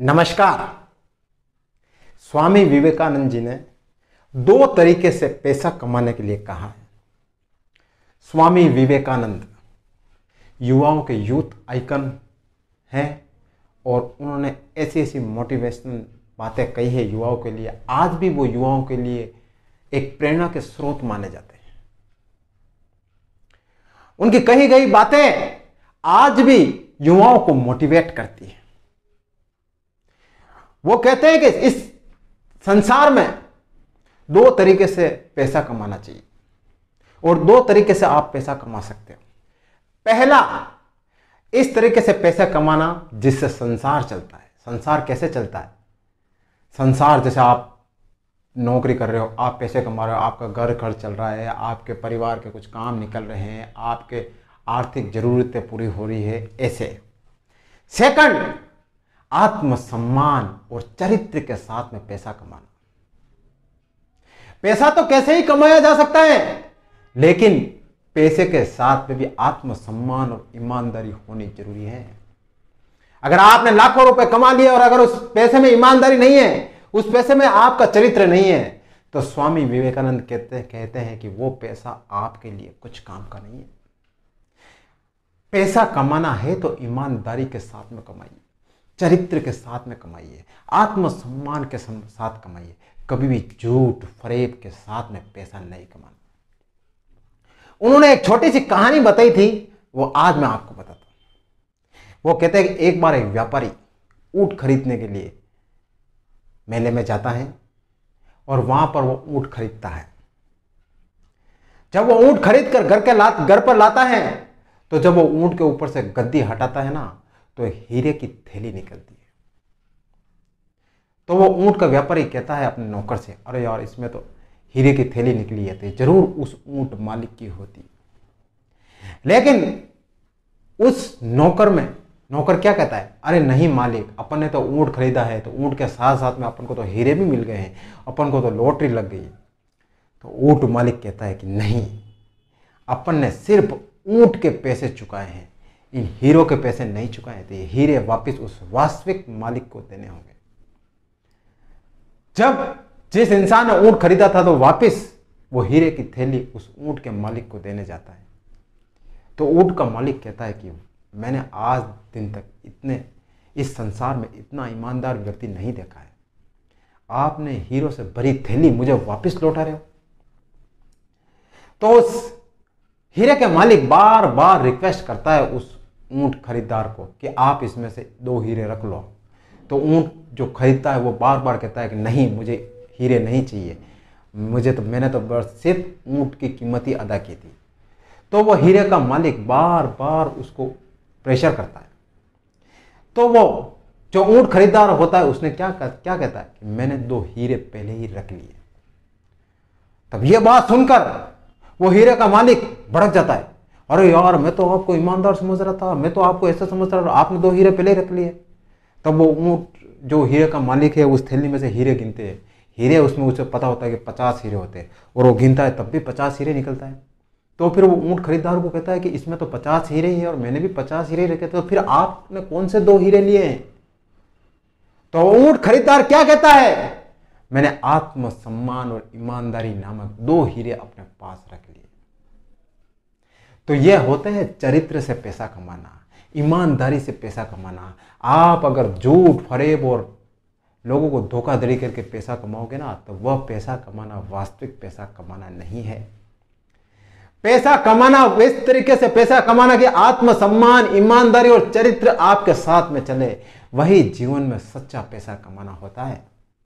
नमस्कार स्वामी विवेकानंद जी ने दो तरीके से पैसा कमाने के लिए कहा है स्वामी विवेकानंद युवाओं के यूथ आइकन हैं और उन्होंने ऐसी ऐसी मोटिवेशनल बातें कही है युवाओं के लिए आज भी वो युवाओं के लिए एक प्रेरणा के स्रोत माने जाते हैं उनकी कही गई बातें आज भी युवाओं को मोटिवेट करती है वो कहते हैं कि इस संसार में दो तरीके से पैसा कमाना चाहिए और दो तरीके से आप पैसा कमा सकते हो पहला इस तरीके से पैसा कमाना जिससे संसार चलता है संसार कैसे चलता है संसार जैसे आप नौकरी कर रहे हो आप पैसे कमा रहे हो आपका घर खर्च चल रहा है आपके परिवार के कुछ काम निकल रहे हैं आपके आर्थिक ज़रूरतें पूरी हो रही है ऐसे सेकंड आत्मसम्मान और चरित्र के साथ में पैसा कमाना पैसा तो कैसे ही कमाया जा सकता है लेकिन पैसे के साथ में भी आत्मसम्मान और ईमानदारी होनी जरूरी है अगर आपने लाखों रुपए कमा लिए और अगर उस पैसे में ईमानदारी नहीं है उस पैसे में आपका चरित्र नहीं है तो स्वामी विवेकानंद कहते कहते हैं कि वो पैसा आपके लिए कुछ काम का नहीं है पैसा कमाना है तो ईमानदारी के साथ में कमाइए चरित्र के साथ में कमाइए आत्मसम्मान के साथ कमाइए कभी भी झूठ फरेब के साथ में पैसा नहीं कमाना उन्होंने एक छोटी सी कहानी बताई थी वो आज मैं आपको बताता हूं वो कहते हैं कि एक बार एक व्यापारी ऊट खरीदने के लिए मेले में जाता है और वहां पर वो ऊट खरीदता है जब वो ऊँट खरीद कर घर के लात घर पर लाता है तो जब वो ऊँट के ऊपर से गद्दी हटाता है ना तो हीरे की थैली निकलती है तो वो ऊँट का व्यापारी कहता है अपने नौकर से अरे यार इसमें तो हीरे की थैली निकली है तो जरूर उस ऊँट मालिक की होती लेकिन उस नौकर में नौकर क्या कहता है अरे नहीं मालिक अपन ने तो ऊँट खरीदा है तो ऊँट के साथ साथ में अपन को तो हीरे भी मिल गए हैं अपन को तो लॉटरी लग गई तो ऊँट मालिक कहता है कि नहीं अपन ने सिर्फ ऊँट के पैसे चुकाए हैं इन हीरो के पैसे नहीं चुकाए थे हीरे वापस उस वास्तविक मालिक को देने होंगे जब जिस इंसान ने ऊंट खरीदा था तो वापस वो हीरे की थैली उस ऊंट के मालिक को देने जाता है तो ऊंट का मालिक कहता है कि मैंने आज दिन तक इतने इस संसार में इतना ईमानदार व्यक्ति नहीं देखा है आपने हीरो से भरी थैली मुझे वापस लौटा रहे हो तो उस हीरे के मालिक बार बार रिक्वेस्ट करता है उस ऊँट खरीदार को कि आप इसमें से दो हीरे रख लो तो ऊँट जो खरीदता है वो बार बार कहता है कि नहीं मुझे हीरे नहीं चाहिए मुझे तो मैंने तो बस सिर्फ ऊँट की कीमत ही अदा की थी तो वो हीरे का मालिक बार बार उसको प्रेशर करता है तो वो जो ऊँट खरीदार होता है उसने क्या कर, क्या कहता है कि मैंने दो हीरे पहले ही रख लिए तब ये बात सुनकर वो हीरे का मालिक भड़क जाता है अरे यार मैं तो आपको ईमानदार समझ रहा था मैं तो आपको ऐसा समझ रहा था आपने दो हीरे पहले रख लिए तब वो ऊँट जो हीरे का मालिक है उस थैली में से हीरे गिनते हैं हीरे उसमें उसे पता होता है कि पचास हीरे होते हैं और वो गिनता है तब भी पचास हीरे निकलता है तो फिर वो ऊँट खरीदार को कहता है कि इसमें तो पचास हीरे ही है और मैंने भी पचास हीरे रखे थे तो फिर आपने कौन से दो हीरे लिए हैं तो ऊँट खरीदार क्या कहता है मैंने आत्मसम्मान और ईमानदारी नामक दो हीरे अपने पास रख लिए तो ये होते हैं चरित्र से पैसा कमाना ईमानदारी से पैसा कमाना आप अगर झूठ फरेब और लोगों को धोखाधड़ी करके पैसा कमाओगे ना तो वह पैसा कमाना वास्तविक पैसा कमाना नहीं है पैसा कमाना इस तरीके से पैसा कमाना कि आत्मसम्मान ईमानदारी और चरित्र आपके साथ में चले वही जीवन में सच्चा पैसा कमाना होता है